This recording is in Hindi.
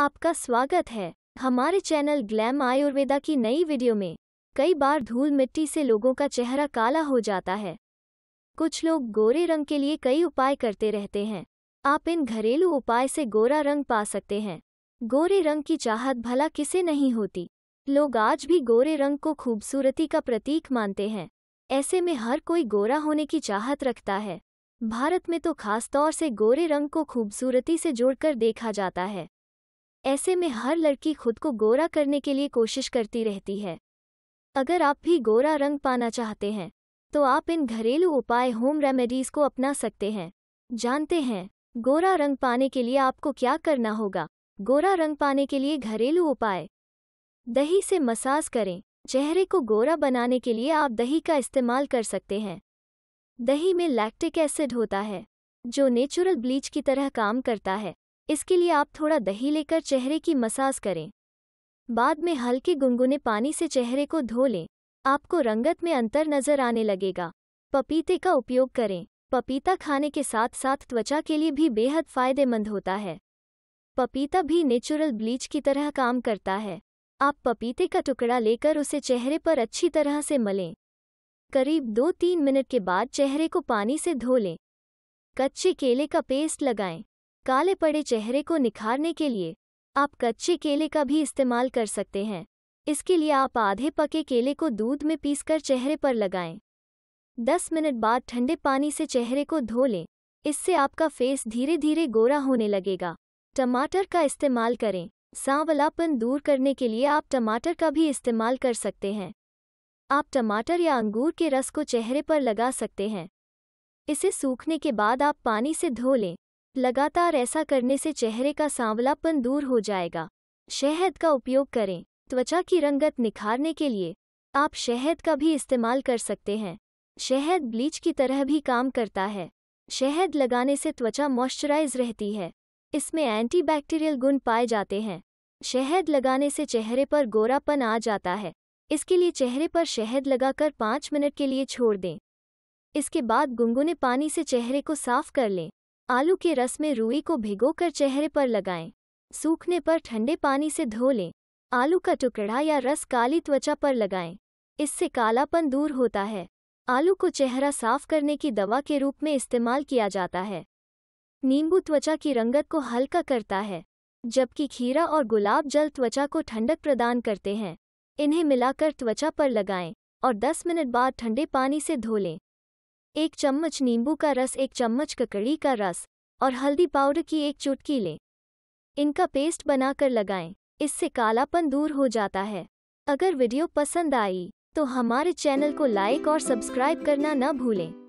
आपका स्वागत है हमारे चैनल ग्लैम आयुर्वेदा की नई वीडियो में कई बार धूल मिट्टी से लोगों का चेहरा काला हो जाता है कुछ लोग गोरे रंग के लिए कई उपाय करते रहते हैं आप इन घरेलू उपाय से गोरा रंग पा सकते हैं गोरे रंग की चाहत भला किसे नहीं होती लोग आज भी गोरे रंग को खूबसूरती का प्रतीक मानते हैं ऐसे में हर कोई गोरा होने की चाहत रखता है भारत में तो खासतौर से गोरे रंग को खूबसूरती से जोड़कर देखा जाता है ऐसे में हर लड़की खुद को गोरा करने के लिए कोशिश करती रहती है अगर आप भी गोरा रंग पाना चाहते हैं तो आप इन घरेलू उपाय होम रेमेडीज को अपना सकते हैं जानते हैं गोरा रंग पाने के लिए आपको क्या करना होगा गोरा रंग पाने के लिए घरेलू उपाय दही से मसाज करें चेहरे को गोरा बनाने के लिए आप दही का इस्तेमाल कर सकते हैं दही में लैक्टिक एसिड होता है जो नेचुरल ब्लीच की तरह काम करता है इसके लिए आप थोड़ा दही लेकर चेहरे की मसाज करें बाद में हल्के गुनगुने पानी से चेहरे को धो लें आपको रंगत में अंतर नजर आने लगेगा पपीते का उपयोग करें पपीता खाने के साथ साथ त्वचा के लिए भी बेहद फायदेमंद होता है पपीता भी नेचुरल ब्लीच की तरह काम करता है आप पपीते का टुकड़ा लेकर उसे चेहरे पर अच्छी तरह से मलें करीब दो तीन मिनट के बाद चेहरे को पानी से धो लें कच्चे केले का पेस्ट लगाएं काले पड़े चेहरे को निखारने के लिए आप कच्चे केले का भी इस्तेमाल कर सकते हैं इसके लिए आप आधे पके केले को दूध में पीसकर चेहरे पर लगाएं। दस मिनट बाद ठंडे पानी से चेहरे को धो लें इससे आपका फेस धीरे धीरे गोरा होने लगेगा टमाटर का इस्तेमाल करें सांवलापन दूर करने के लिए आप टमाटर का भी इस्तेमाल कर सकते हैं आप टमाटर या अंगूर के रस को चेहरे पर लगा सकते हैं इसे सूखने के बाद आप पानी से धो लें लगातार ऐसा करने से चेहरे का सांवलापन दूर हो जाएगा शहद का उपयोग करें त्वचा की रंगत निखारने के लिए आप शहद का भी इस्तेमाल कर सकते हैं शहद ब्लीच की तरह भी काम करता है शहद लगाने से त्वचा मॉइस्चराइज रहती है इसमें एंटीबैक्टीरियल गुण पाए जाते हैं शहद लगाने से चेहरे पर गोरापन आ जाता है इसके लिए चेहरे पर शहद लगाकर पाँच मिनट के लिए छोड़ दें इसके बाद गुनगुने पानी से चेहरे को साफ कर लें आलू के रस में रुई को भिगोकर चेहरे पर लगाएं। सूखने पर ठंडे पानी से धो लें आलू का टुकड़ा या रस काली त्वचा पर लगाएं। इससे कालापन दूर होता है आलू को चेहरा साफ करने की दवा के रूप में इस्तेमाल किया जाता है नींबू त्वचा की रंगत को हल्का करता है जबकि खीरा और गुलाब जल त्वचा को ठंडक प्रदान करते हैं इन्हें मिलाकर त्वचा पर लगाएं और 10 मिनट बाद ठंडे पानी से धो लें एक चम्मच नींबू का रस एक चम्मच ककड़ी का रस और हल्दी पाउडर की एक चुटकी लें इनका पेस्ट बनाकर लगाएं इससे कालापन दूर हो जाता है अगर वीडियो पसंद आई तो हमारे चैनल को लाइक और सब्सक्राइब करना न भूलें